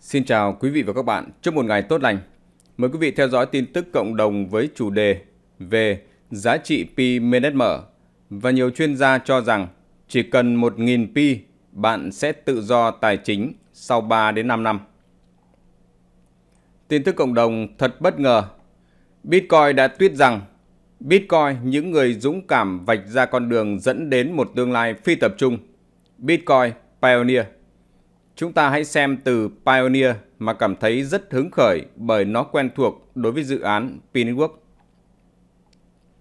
Xin chào quý vị và các bạn. Chúc một ngày tốt lành. Mời quý vị theo dõi tin tức cộng đồng với chủ đề về giá trị pi MNSM và nhiều chuyên gia cho rằng chỉ cần 1.000 pi bạn sẽ tự do tài chính sau 3 đến 5 năm. Tin tức cộng đồng thật bất ngờ. Bitcoin đã tuyết rằng Bitcoin những người dũng cảm vạch ra con đường dẫn đến một tương lai phi tập trung. Bitcoin Pioneer Chúng ta hãy xem từ Pioneer mà cảm thấy rất hứng khởi bởi nó quen thuộc đối với dự án Pinwork.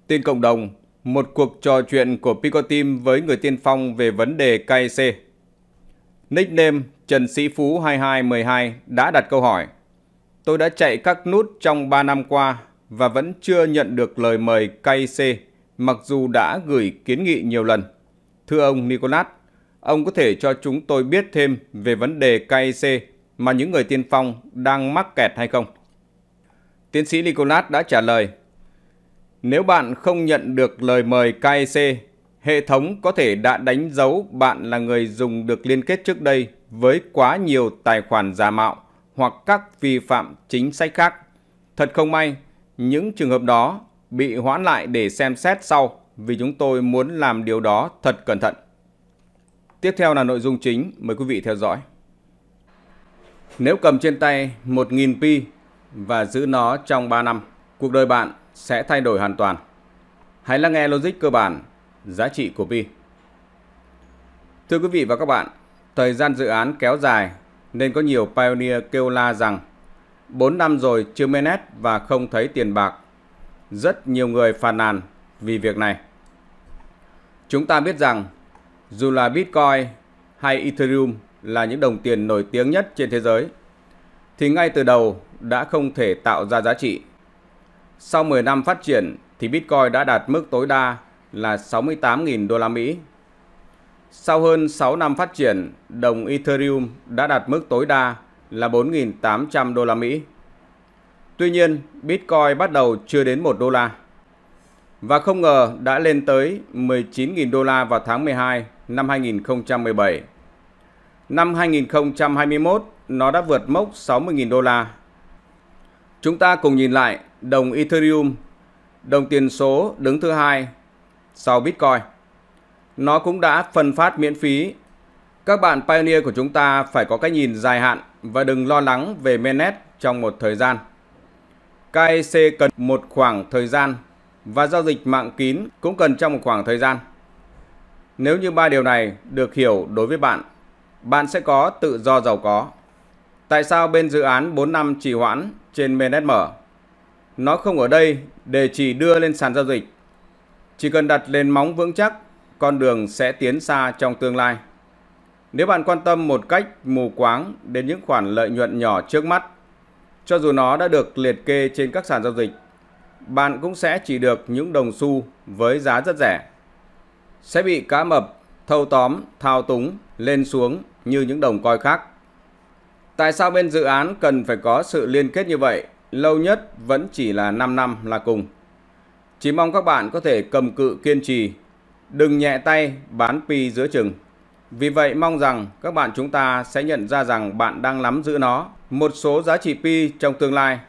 Tin cộng đồng, một cuộc trò chuyện của Pico Team với người tiên phong về vấn đề KEC. Nickname Trần Sĩ Phú 2212 đã đặt câu hỏi. Tôi đã chạy các nút trong 3 năm qua và vẫn chưa nhận được lời mời KEC mặc dù đã gửi kiến nghị nhiều lần. Thưa ông Nicolas, Ông có thể cho chúng tôi biết thêm về vấn đề KEC mà những người tiên phong đang mắc kẹt hay không? Tiến sĩ Nicolas đã trả lời, nếu bạn không nhận được lời mời KEC, hệ thống có thể đã đánh dấu bạn là người dùng được liên kết trước đây với quá nhiều tài khoản giả mạo hoặc các vi phạm chính sách khác. Thật không may, những trường hợp đó bị hoãn lại để xem xét sau vì chúng tôi muốn làm điều đó thật cẩn thận. Tiếp theo là nội dung chính, mời quý vị theo dõi. Nếu cầm trên tay 1.000 pi và giữ nó trong 3 năm, cuộc đời bạn sẽ thay đổi hoàn toàn. Hãy lắng nghe logic cơ bản, giá trị của pi. Thưa quý vị và các bạn, thời gian dự án kéo dài nên có nhiều pioneer kêu la rằng 4 năm rồi chưa mới nét và không thấy tiền bạc. Rất nhiều người phàn nàn vì việc này. Chúng ta biết rằng dù là Bitcoin hay Ethereum là những đồng tiền nổi tiếng nhất trên thế giới, thì ngay từ đầu đã không thể tạo ra giá trị. Sau 10 năm phát triển thì Bitcoin đã đạt mức tối đa là 68.000 đô la Mỹ. Sau hơn 6 năm phát triển, đồng Ethereum đã đạt mức tối đa là 4.800 đô la Mỹ. Tuy nhiên, Bitcoin bắt đầu chưa đến 1 đô la. Và không ngờ đã lên tới 19.000 đô la vào tháng 12 năm 2017. Năm 2021, nó đã vượt mốc 60.000 đô la. Chúng ta cùng nhìn lại đồng Ethereum, đồng tiền số đứng thứ hai sau Bitcoin. Nó cũng đã phân phát miễn phí. Các bạn pioneer của chúng ta phải có cái nhìn dài hạn và đừng lo lắng về mainnet trong một thời gian. KEC cần một khoảng thời gian và giao dịch mạng kín cũng cần trong một khoảng thời gian. Nếu như ba điều này được hiểu đối với bạn, bạn sẽ có tự do giàu có. Tại sao bên dự án 4 năm trì hoãn trên MNSM? Nó không ở đây để chỉ đưa lên sàn giao dịch. Chỉ cần đặt nền móng vững chắc, con đường sẽ tiến xa trong tương lai. Nếu bạn quan tâm một cách mù quáng đến những khoản lợi nhuận nhỏ trước mắt, cho dù nó đã được liệt kê trên các sàn giao dịch, bạn cũng sẽ chỉ được những đồng xu với giá rất rẻ sẽ bị cá mập thâu tóm, thao túng, lên xuống như những đồng coi khác. Tại sao bên dự án cần phải có sự liên kết như vậy? Lâu nhất vẫn chỉ là 5 năm là cùng. Chỉ mong các bạn có thể cầm cự kiên trì, đừng nhẹ tay bán pi giữa chừng. Vì vậy mong rằng các bạn chúng ta sẽ nhận ra rằng bạn đang nắm giữ nó một số giá trị pi trong tương lai.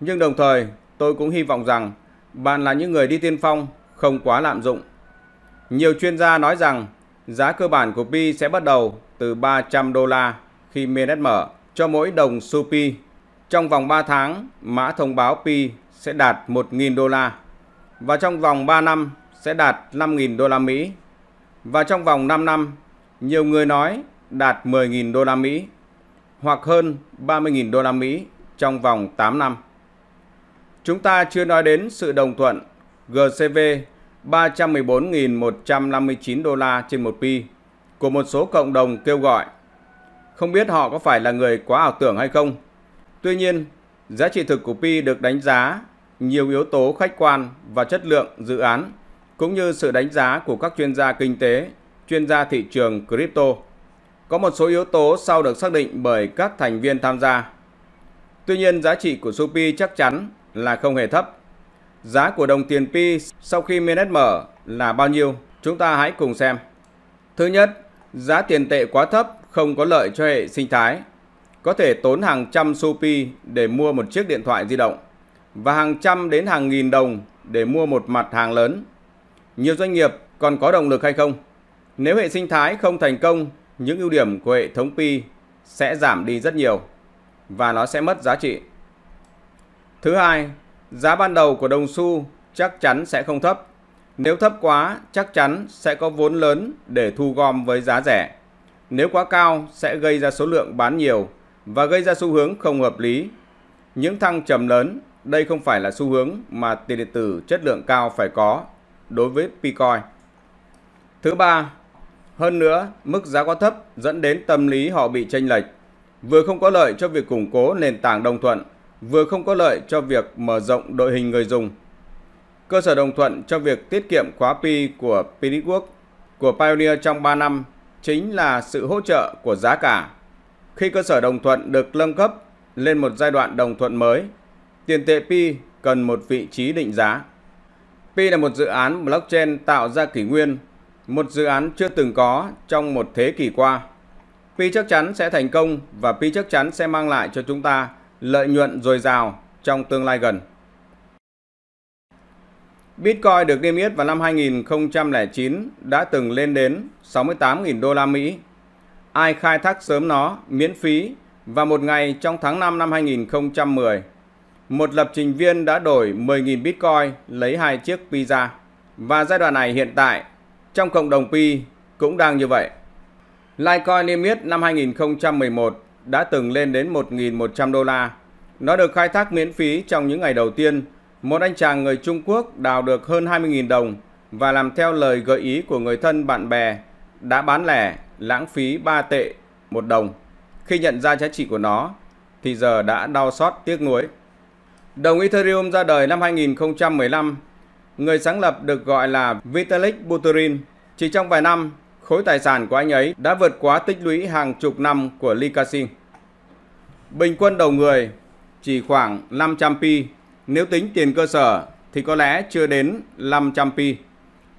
Nhưng đồng thời tôi cũng hy vọng rằng bạn là những người đi tiên phong không quá lạm dụng nhiều chuyên gia nói rằng giá cơ bản của Pi sẽ bắt đầu từ 300 đô la khi miền mở cho mỗi đồng su Pi. Trong vòng 3 tháng, mã thông báo Pi sẽ đạt 1.000 đô la và trong vòng 3 năm sẽ đạt 5.000 đô la Mỹ và trong vòng 5 năm nhiều người nói đạt 10.000 đô la Mỹ hoặc hơn 30.000 đô la Mỹ trong vòng 8 năm. Chúng ta chưa nói đến sự đồng thuận GCV 314.159 đô la trên một pi của một số cộng đồng kêu gọi. Không biết họ có phải là người quá ảo tưởng hay không. Tuy nhiên, giá trị thực của pi được đánh giá nhiều yếu tố khách quan và chất lượng dự án cũng như sự đánh giá của các chuyên gia kinh tế, chuyên gia thị trường crypto. Có một số yếu tố sau được xác định bởi các thành viên tham gia. Tuy nhiên giá trị của Supi chắc chắn là không hề thấp. Giá của đồng tiền pi sau khi miên mở là bao nhiêu? Chúng ta hãy cùng xem. Thứ nhất, giá tiền tệ quá thấp không có lợi cho hệ sinh thái. Có thể tốn hàng trăm xu pi để mua một chiếc điện thoại di động và hàng trăm đến hàng nghìn đồng để mua một mặt hàng lớn. Nhiều doanh nghiệp còn có động lực hay không? Nếu hệ sinh thái không thành công, những ưu điểm của hệ thống pi sẽ giảm đi rất nhiều và nó sẽ mất giá trị. Thứ hai, Giá ban đầu của đồng xu chắc chắn sẽ không thấp. Nếu thấp quá, chắc chắn sẽ có vốn lớn để thu gom với giá rẻ. Nếu quá cao sẽ gây ra số lượng bán nhiều và gây ra xu hướng không hợp lý. Những thăng trầm lớn, đây không phải là xu hướng mà tiền điện tử chất lượng cao phải có đối với Bitcoin. Thứ ba, hơn nữa, mức giá quá thấp dẫn đến tâm lý họ bị tranh lệch, vừa không có lợi cho việc củng cố nền tảng đồng thuận vừa không có lợi cho việc mở rộng đội hình người dùng. Cơ sở đồng thuận cho việc tiết kiệm khóa pi của Pinitwork của Pioneer trong 3 năm chính là sự hỗ trợ của giá cả. Khi cơ sở đồng thuận được nâng cấp lên một giai đoạn đồng thuận mới, tiền tệ pi cần một vị trí định giá. Pi là một dự án blockchain tạo ra kỷ nguyên, một dự án chưa từng có trong một thế kỷ qua. Pi chắc chắn sẽ thành công và Pi chắc chắn sẽ mang lại cho chúng ta lợi nhuận dồi dào trong tương lai gần. Bitcoin được niêm yết vào năm 2009 đã từng lên đến 68.000 đô la Mỹ. Ai khai thác sớm nó miễn phí và một ngày trong tháng 5 năm 2010, một lập trình viên đã đổi 10.000 Bitcoin lấy hai chiếc pizza. Và giai đoạn này hiện tại trong cộng đồng Pi cũng đang như vậy. Litecoin niêm yết năm 2011 đã từng lên đến 1.100 đô la. Nó được khai thác miễn phí trong những ngày đầu tiên. Một anh chàng người Trung Quốc đào được hơn 20.000 đồng và làm theo lời gợi ý của người thân bạn bè đã bán lẻ lãng phí 3 tệ một đồng. Khi nhận ra giá trị của nó thì giờ đã đau xót tiếc nuối. Đồng Ethereum ra đời năm 2015. Người sáng lập được gọi là Vitalik Buterin. Chỉ trong vài năm, khối tài sản của anh ấy đã vượt quá tích lũy hàng chục năm của Lee Ka-shing. Bình quân đầu người chỉ khoảng 500 pi, nếu tính tiền cơ sở thì có lẽ chưa đến 500 pi.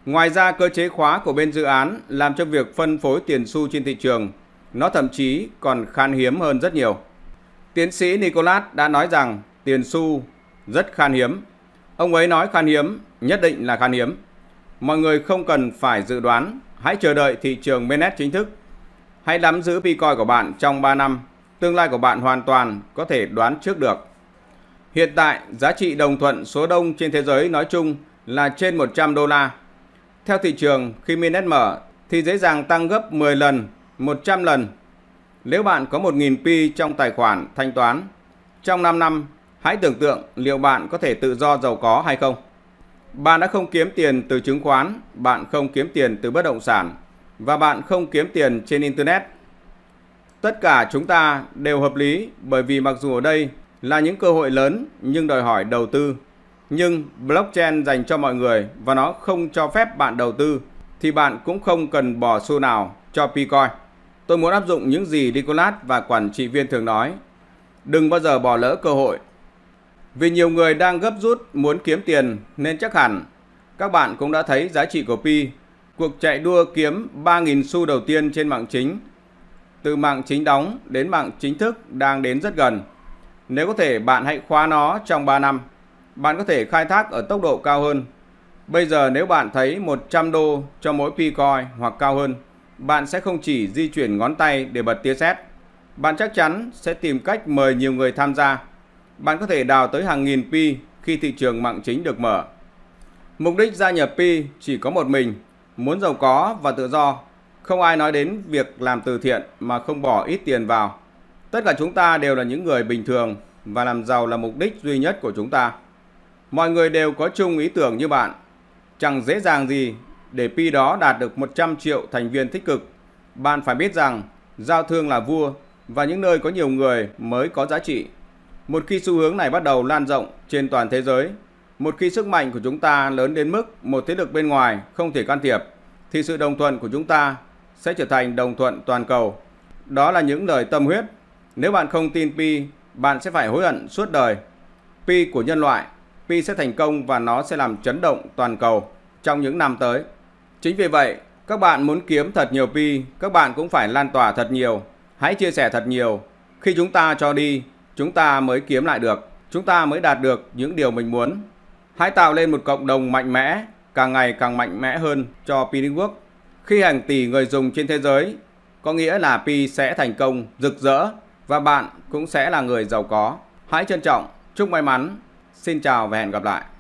Ngoài ra cơ chế khóa của bên dự án làm cho việc phân phối tiền xu trên thị trường nó thậm chí còn khan hiếm hơn rất nhiều. Tiến sĩ Nicolas đã nói rằng tiền xu rất khan hiếm. Ông ấy nói khan hiếm, nhất định là khan hiếm. Mọi người không cần phải dự đoán Hãy chờ đợi thị trường mainnet chính thức. Hãy nắm giữ Bitcoin của bạn trong 3 năm. Tương lai của bạn hoàn toàn có thể đoán trước được. Hiện tại, giá trị đồng thuận số đông trên thế giới nói chung là trên 100 đô la. Theo thị trường, khi mainnet mở thì dễ dàng tăng gấp 10 lần, 100 lần. Nếu bạn có 1.000 pi trong tài khoản thanh toán, trong 5 năm, hãy tưởng tượng liệu bạn có thể tự do giàu có hay không. Bạn đã không kiếm tiền từ chứng khoán, bạn không kiếm tiền từ bất động sản và bạn không kiếm tiền trên internet. Tất cả chúng ta đều hợp lý bởi vì mặc dù ở đây là những cơ hội lớn nhưng đòi hỏi đầu tư. Nhưng blockchain dành cho mọi người và nó không cho phép bạn đầu tư thì bạn cũng không cần bỏ xu nào cho Picoin. Tôi muốn áp dụng những gì Nicolas và quản trị viên thường nói. Đừng bao giờ bỏ lỡ cơ hội vì nhiều người đang gấp rút muốn kiếm tiền nên chắc hẳn các bạn cũng đã thấy giá trị của Pi. Cuộc chạy đua kiếm 3.000 xu đầu tiên trên mạng chính từ mạng chính đóng đến mạng chính thức đang đến rất gần. Nếu có thể bạn hãy khóa nó trong 3 năm. Bạn có thể khai thác ở tốc độ cao hơn. Bây giờ nếu bạn thấy 100 đô cho mỗi pi coin hoặc cao hơn, bạn sẽ không chỉ di chuyển ngón tay để bật tia sét. Bạn chắc chắn sẽ tìm cách mời nhiều người tham gia bạn có thể đào tới hàng nghìn pi khi thị trường mạng chính được mở. Mục đích gia nhập pi chỉ có một mình, muốn giàu có và tự do. Không ai nói đến việc làm từ thiện mà không bỏ ít tiền vào. Tất cả chúng ta đều là những người bình thường và làm giàu là mục đích duy nhất của chúng ta. Mọi người đều có chung ý tưởng như bạn. Chẳng dễ dàng gì để Pi đó đạt được 100 triệu thành viên tích cực. Bạn phải biết rằng giao thương là vua và những nơi có nhiều người mới có giá trị. Một khi xu hướng này bắt đầu lan rộng trên toàn thế giới, một khi sức mạnh của chúng ta lớn đến mức một thế lực bên ngoài không thể can thiệp, thì sự đồng thuận của chúng ta sẽ trở thành đồng thuận toàn cầu. Đó là những lời tâm huyết. Nếu bạn không tin Pi, bạn sẽ phải hối hận suốt đời. Pi của nhân loại, Pi sẽ thành công và nó sẽ làm chấn động toàn cầu trong những năm tới. Chính vì vậy, các bạn muốn kiếm thật nhiều Pi, các bạn cũng phải lan tỏa thật nhiều. Hãy chia sẻ thật nhiều. Khi chúng ta cho đi, chúng ta mới kiếm lại được, chúng ta mới đạt được những điều mình muốn. Hãy tạo lên một cộng đồng mạnh mẽ, càng ngày càng mạnh mẽ hơn cho Pi Network. Khi hàng tỷ người dùng trên thế giới, có nghĩa là Pi sẽ thành công, rực rỡ và bạn cũng sẽ là người giàu có. Hãy trân trọng, chúc may mắn. Xin chào và hẹn gặp lại.